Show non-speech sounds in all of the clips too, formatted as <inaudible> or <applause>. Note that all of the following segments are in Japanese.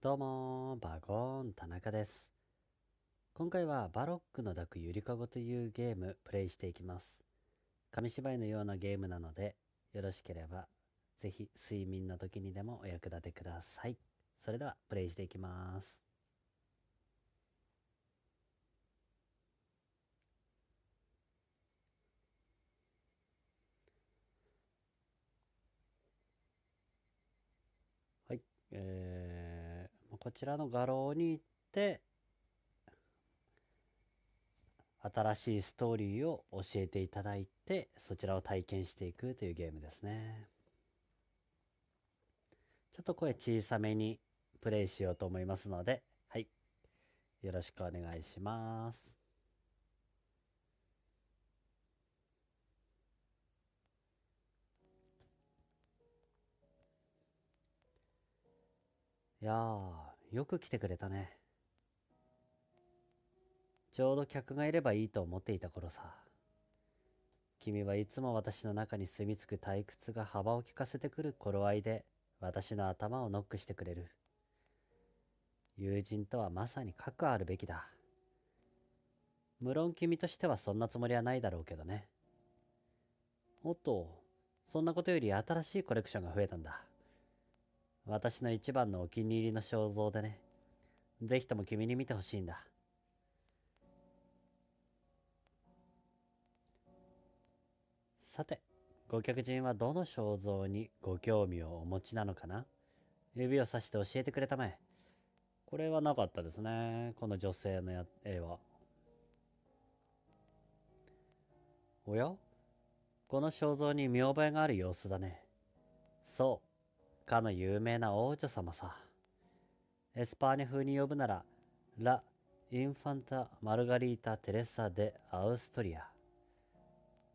どうも、バゴーン田中です。今回はバロックの抱くゆりかごというゲームプレイしていきます。紙芝居のようなゲームなので、よろしければ、ぜひ睡眠の時にでもお役立てください。それではプレイしていきます。はい、えーこちらの画廊に行って、新しいストーリーを教えていただいて、そちらを体験していくというゲームですね。ちょっと声小さめにプレイしようと思いますので、はい。よろしくお願いします。いやよく来てくれたね。ちょうど客がいればいいと思っていた頃さ。君はいつも私の中に住み着く退屈が幅を利かせてくる頃合いで私の頭をノックしてくれる。友人とはまさに核あるべきだ。無論君としてはそんなつもりはないだろうけどね。おっと、そんなことより新しいコレクションが増えたんだ。私の一番のお気に入りの肖像でね。ぜひとも君に見てほしいんだ。さて、ご客人はどの肖像にご興味をお持ちなのかな指をさして教えてくれたまえ。これはなかったですね。この女性の絵は。おやこの肖像に見覚えがある様子だね。そう。かの有名な王女様さ。エスパーニャ風に呼ぶなら、ラ・インファンタ・マルガリータ・テレサ・デ・アウストリア。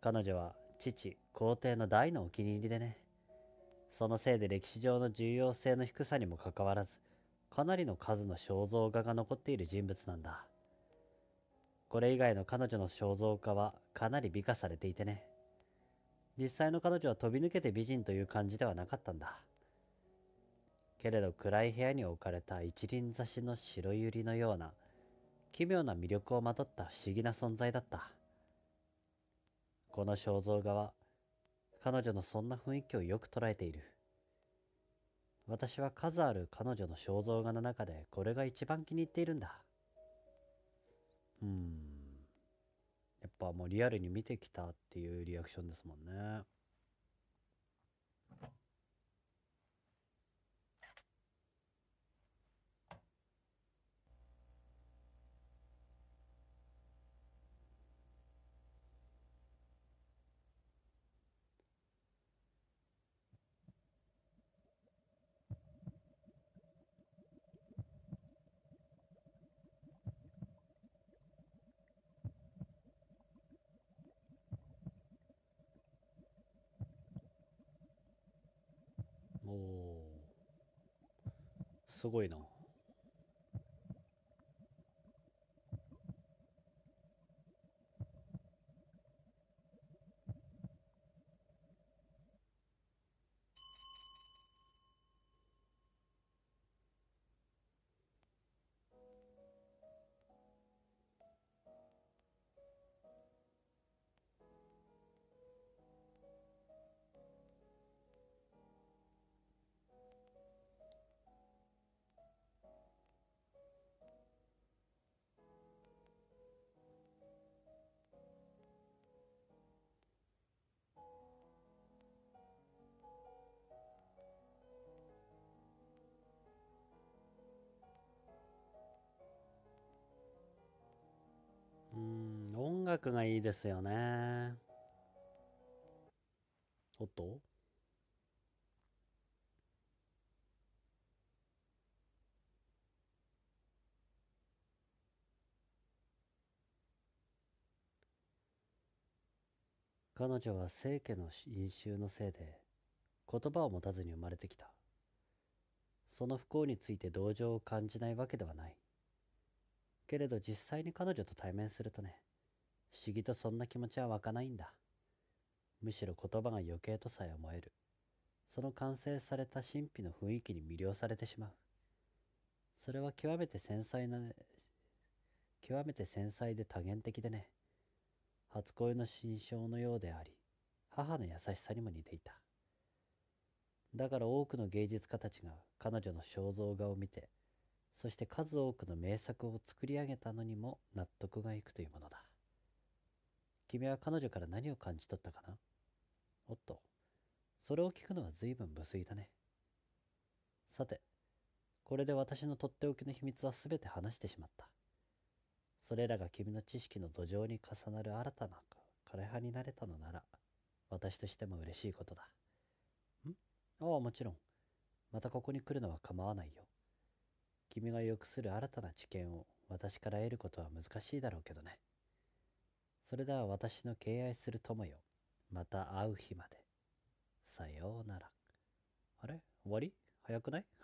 彼女は父、皇帝の大のお気に入りでね。そのせいで歴史上の重要性の低さにもかかわらず、かなりの数の肖像画が残っている人物なんだ。これ以外の彼女の肖像画はかなり美化されていてね。実際の彼女は飛び抜けて美人という感じではなかったんだ。けれど暗い部屋に置かれた一輪挿しの白百合のような奇妙な魅力をまとった不思議な存在だったこの肖像画は彼女のそんな雰囲気をよく捉えている私は数ある彼女の肖像画の中でこれが一番気に入っているんだうんやっぱもうリアルに見てきたっていうリアクションですもんねおすごいな楽がいいですよね。おっと彼女は清家の飲酒のせいで言葉を持たずに生まれてきた。その不幸について同情を感じないわけではない。けれど実際に彼女と対面するとね、不思議とそんな気持ちは湧かないんだ。むしろ言葉が余計とさえ思える。その完成された神秘の雰囲気に魅了されてしまう。それは極めて繊細な、極めて繊細で多元的でね。初恋の心象のようであり、母の優しさにも似ていた。だから多くの芸術家たちが彼女の肖像画を見て、そして数多くの名作を作り上げたのにも納得がいくというものだ。君は彼女から何を感じ取ったかなおっと、それを聞くのは随分無粋だね。さて、これで私のとっておきの秘密は全て話してしまった。それらが君の知識の土壌に重なる新たな枯葉になれたのなら、私としても嬉しいことだ。んああ、もちろん。またここに来るのは構わないよ。君がくする新たな知見を私から得ることは難しいだろうけどね。それでは私の敬愛する友よ。また会う日まで。さようなら。あれ終わり早くない <laughs>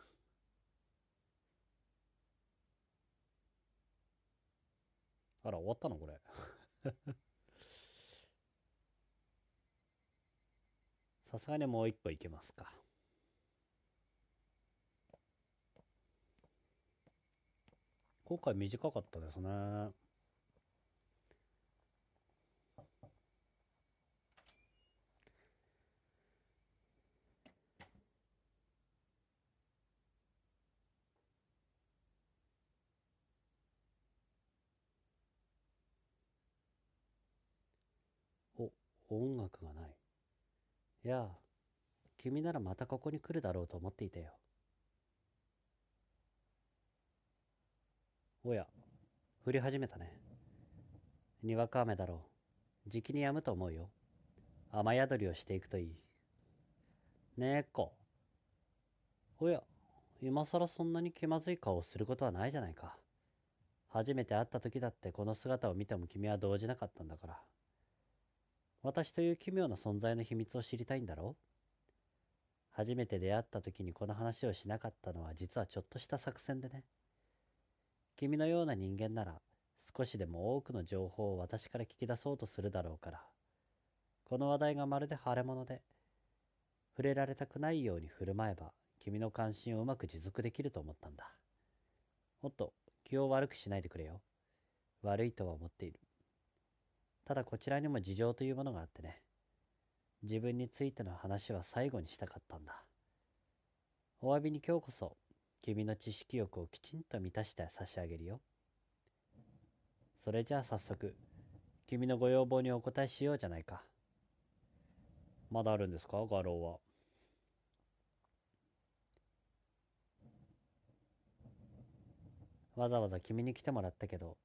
あら、終わったのこれ。<laughs> さすがにもう一歩いけますか。今回短かったですね。音楽がない。いやあ、君ならまたここに来るだろうと思っていたよ。おや、降り始めたね。にわか雨だろう。じきに止むと思うよ。雨宿りをしていくといい。猫、おや、今更そんなに気まずい顔をすることはないじゃないか。初めて会った時だってこの姿を見ても君は動じなかったんだから。私という奇妙な存在の秘密を知りたいんだろう初めて出会った時にこの話をしなかったのは実はちょっとした作戦でね。君のような人間なら少しでも多くの情報を私から聞き出そうとするだろうから。この話題がまるで腫れ物で、触れられたくないように振る舞えば君の関心をうまく持続できると思ったんだ。おっと、気を悪くしないでくれよ。悪いとは思っている。ただこちらにも事情というものがあってね。自分についての話は最後にしたかったんだ。お詫びに今日こそ、君の知識欲をきちんと満たして差し上げるよ。それじゃあ早速、君のご要望にお答えしようじゃないか。まだあるんですか、画廊は。わざわざ君に来てもらったけど、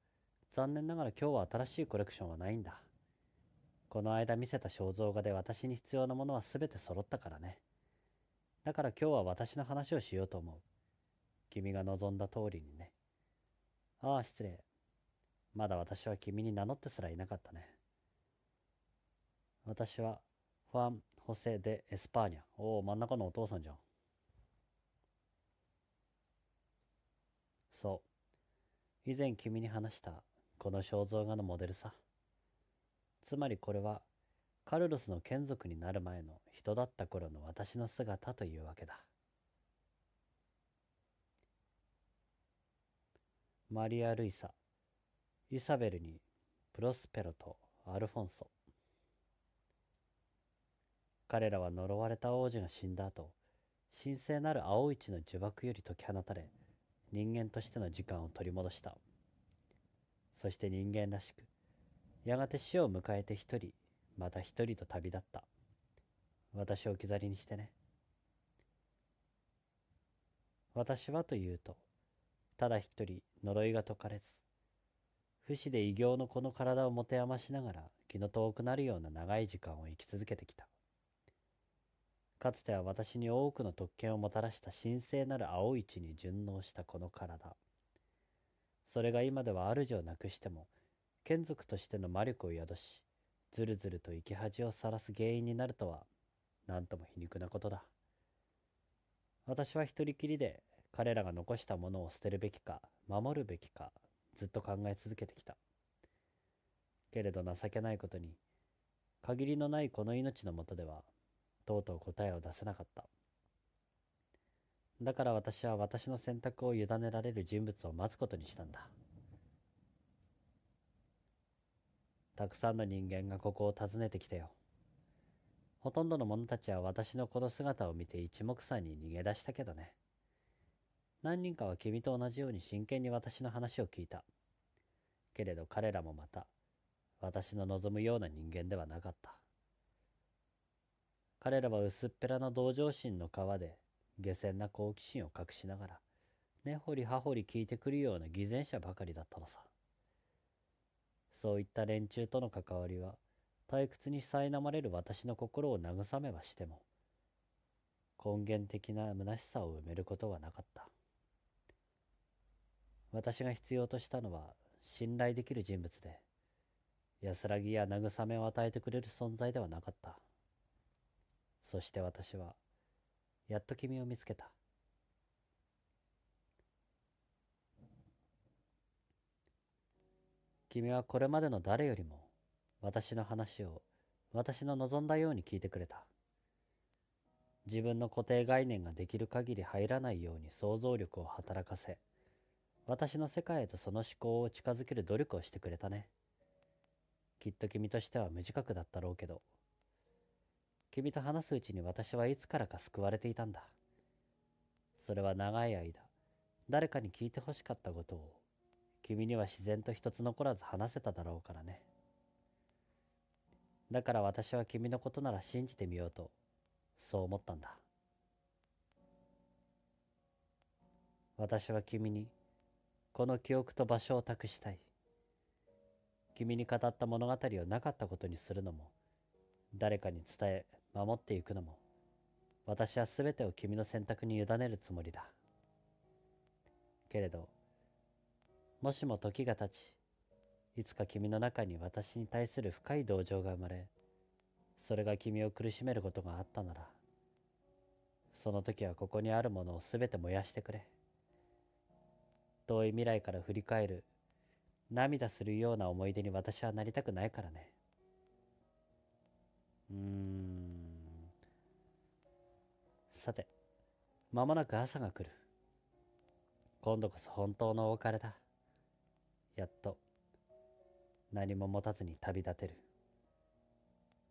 残念ながら今日は新しいコレクションはないんだ。この間見せた肖像画で私に必要なものは全て揃ったからね。だから今日は私の話をしようと思う。君が望んだ通りにね。ああ、失礼。まだ私は君に名乗ってすらいなかったね。私は、ファン・ホセ・デ・エスパーニャ。おお、真ん中のお父さんじゃん。そう。以前君に話したこの肖像画のモデルさ。つまりこれはカルロスの眷属になる前の人だった頃の私の姿というわけだ。マリア・ルイサ、イサベルにプロスペロとアルフォンソ。彼らは呪われた王子が死んだ後、神聖なる青市の呪縛より解き放たれ、人間としての時間を取り戻した。そして人間らしくやがて死を迎えて一人また一人と旅立った私を置き去りにしてね私はというとただ一人呪いが解かれず不死で異形のこの体を持て余しながら気の遠くなるような長い時間を生き続けてきたかつては私に多くの特権をもたらした神聖なる青い地に順応したこの体それが今では主をなくしても、眷属としての魔力を宿し、ずるずると生き恥をさらす原因になるとは、なんとも皮肉なことだ。私は一人きりで彼らが残したものを捨てるべきか、守るべきか、ずっと考え続けてきた。けれど情けないことに、限りのないこの命のもとでは、とうとう答えを出せなかった。だから私は私の選択を委ねられる人物を待つことにしたんだ。たくさんの人間がここを訪ねてきたよ。ほとんどの者たちは私のこの姿を見て一目散に逃げ出したけどね。何人かは君と同じように真剣に私の話を聞いた。けれど彼らもまた、私の望むような人間ではなかった。彼らは薄っぺらな同情心の皮で下船な好奇心を隠しながら根掘り葉掘り聞いてくるような偽善者ばかりだったのさそういった連中との関わりは退屈に苛まれる私の心を慰めはしても根源的な虚しさを埋めることはなかった私が必要としたのは信頼できる人物で安らぎや慰めを与えてくれる存在ではなかったそして私はやっと君を見つけた。君はこれまでの誰よりも私の話を私の望んだように聞いてくれた。自分の固定概念ができる限り入らないように想像力を働かせ、私の世界へとその思考を近づける努力をしてくれたね。きっと君としては無自覚だったろうけど。君と話すうちに私はいつからか救われていたんだ。それは長い間、誰かに聞いてほしかったことを、君には自然と一つ残らず話せただろうからね。だから私は君のことなら信じてみようと、そう思ったんだ。私は君に、この記憶と場所を託したい。君に語った物語をなかったことにするのも、誰かに伝え、守っていくのも、私は全てを君の選択に委ねるつもりだ。けれど、もしも時が経ち、いつか君の中に私に対する深い同情が生まれ、それが君を苦しめることがあったなら、その時はここにあるものを全て燃やしてくれ。遠い未来から振り返る、涙するような思い出に私はなりたくないからね。うーん。さて、まもなく朝が来る。今度こそ本当のお別れだ。やっと、何も持たずに旅立てる。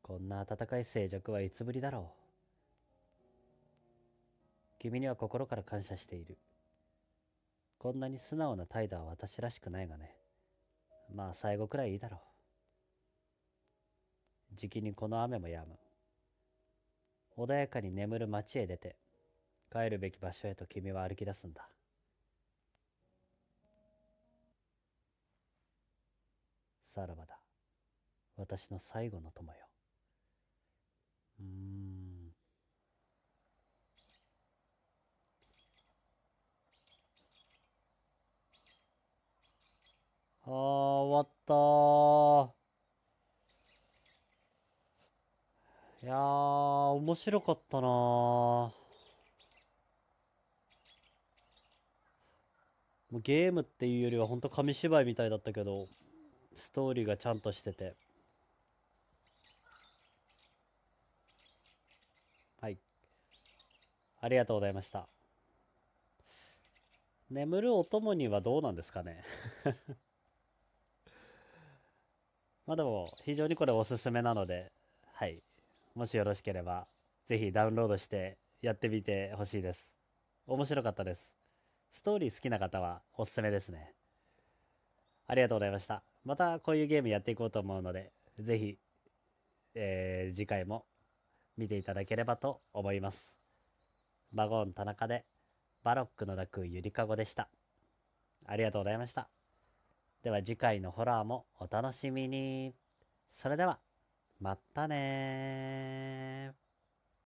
こんな温かい静寂はいつぶりだろう。君には心から感謝している。こんなに素直な態度は私らしくないがね。まあ最後くらいいいだろう。じきにこの雨も止む。穏やかに眠る町へ出て帰るべき場所へと君は歩き出すんださらばだ私の最後の友ようんあー終わったいやー、面白かったなー。もうゲームっていうよりは本当紙芝居みたいだったけど、ストーリーがちゃんとしてて。はい。ありがとうございました。眠るお供にはどうなんですかね <laughs> まあでも、非常にこれおすすめなので、はい。もしよろしければ、ぜひダウンロードしてやってみてほしいです。面白かったです。ストーリー好きな方はおすすめですね。ありがとうございました。またこういうゲームやっていこうと思うので、ぜひ、えー、次回も見ていただければと思います。バゴン田中で、バロックの楽くゆりかごでした。ありがとうございました。では次回のホラーもお楽しみに。それでは。まったねー。